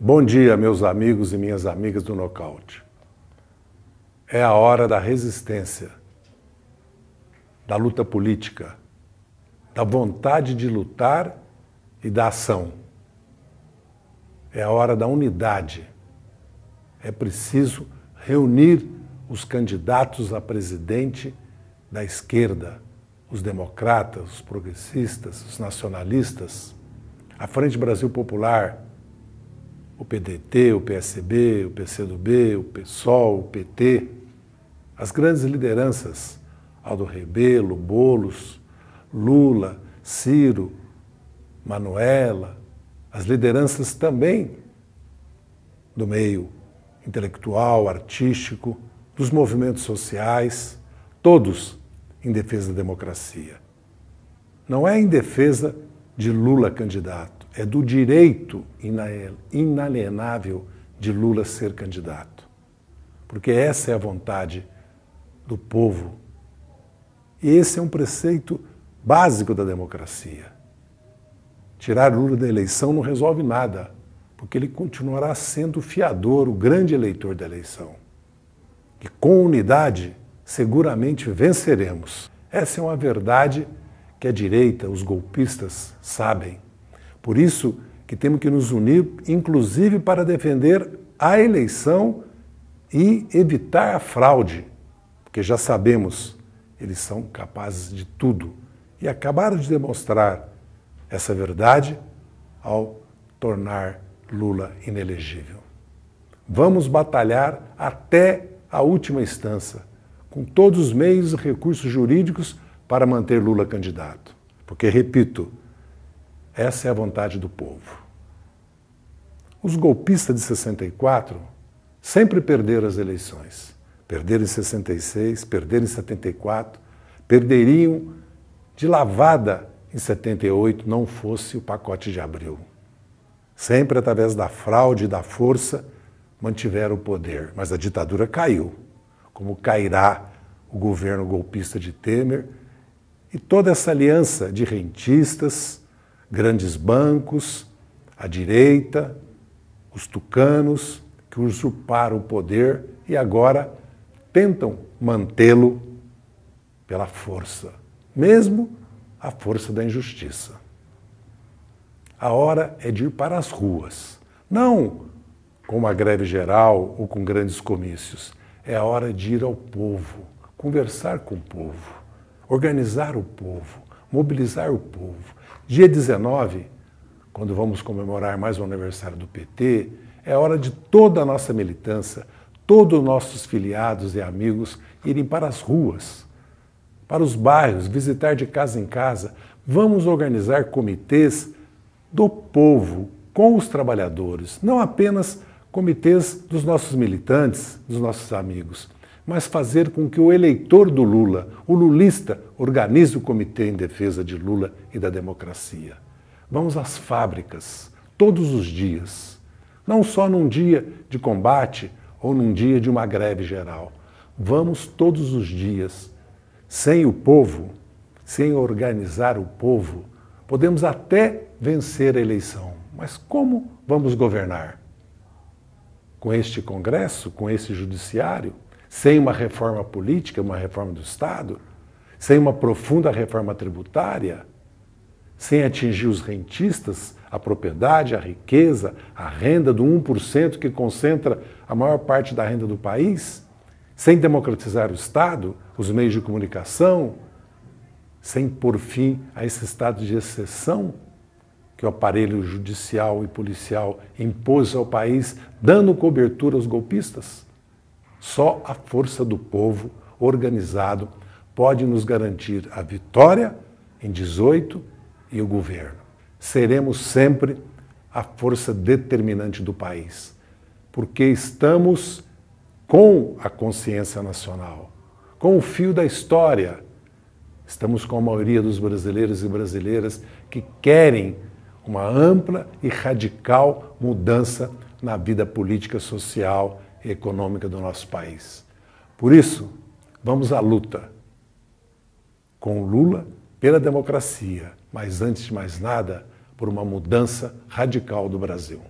Bom dia, meus amigos e minhas amigas do Nocaute. É a hora da resistência, da luta política, da vontade de lutar e da ação. É a hora da unidade. É preciso reunir os candidatos a presidente da esquerda, os democratas, os progressistas, os nacionalistas, a Frente Brasil Popular o PDT, o PSB, o PCdoB, o PSOL, o PT, as grandes lideranças, Aldo Rebelo, Bolos, Lula, Ciro, Manuela, as lideranças também do meio intelectual, artístico, dos movimentos sociais, todos em defesa da democracia. Não é em defesa de Lula candidato é do direito inalienável de Lula ser candidato. Porque essa é a vontade do povo. E esse é um preceito básico da democracia. Tirar Lula da eleição não resolve nada, porque ele continuará sendo o fiador, o grande eleitor da eleição. E com unidade, seguramente venceremos. Essa é uma verdade que a direita, os golpistas, sabem. Por isso que temos que nos unir, inclusive para defender a eleição e evitar a fraude, porque já sabemos, eles são capazes de tudo. E acabaram de demonstrar essa verdade ao tornar Lula inelegível. Vamos batalhar até a última instância, com todos os meios e recursos jurídicos para manter Lula candidato. Porque, repito, essa é a vontade do povo. Os golpistas de 64 sempre perderam as eleições. Perderam em 66, perderam em 74, perderiam de lavada em 78, não fosse o pacote de abril. Sempre através da fraude e da força mantiveram o poder, mas a ditadura caiu, como cairá o governo golpista de Temer e toda essa aliança de rentistas, grandes bancos, a direita, os tucanos que usurparam o poder e agora tentam mantê-lo pela força, mesmo a força da injustiça. A hora é de ir para as ruas, não com uma greve geral ou com grandes comícios. É a hora de ir ao povo, conversar com o povo, organizar o povo, mobilizar o povo. Dia 19, quando vamos comemorar mais um aniversário do PT, é hora de toda a nossa militância, todos os nossos filiados e amigos irem para as ruas, para os bairros, visitar de casa em casa. Vamos organizar comitês do povo, com os trabalhadores, não apenas comitês dos nossos militantes, dos nossos amigos mas fazer com que o eleitor do Lula, o lulista, organize o comitê em defesa de Lula e da democracia. Vamos às fábricas, todos os dias. Não só num dia de combate ou num dia de uma greve geral. Vamos todos os dias. Sem o povo, sem organizar o povo, podemos até vencer a eleição. Mas como vamos governar? Com este Congresso, com esse Judiciário? Sem uma reforma política, uma reforma do Estado, sem uma profunda reforma tributária, sem atingir os rentistas, a propriedade, a riqueza, a renda do 1% que concentra a maior parte da renda do país, sem democratizar o Estado, os meios de comunicação, sem por fim a esse estado de exceção que o aparelho judicial e policial impôs ao país, dando cobertura aos golpistas? Só a força do povo organizado pode nos garantir a vitória em 18 e o governo. Seremos sempre a força determinante do país, porque estamos com a consciência nacional, com o fio da história. Estamos com a maioria dos brasileiros e brasileiras que querem uma ampla e radical mudança na vida política, social econômica do nosso país. Por isso, vamos à luta com Lula pela democracia, mas antes de mais nada, por uma mudança radical do Brasil.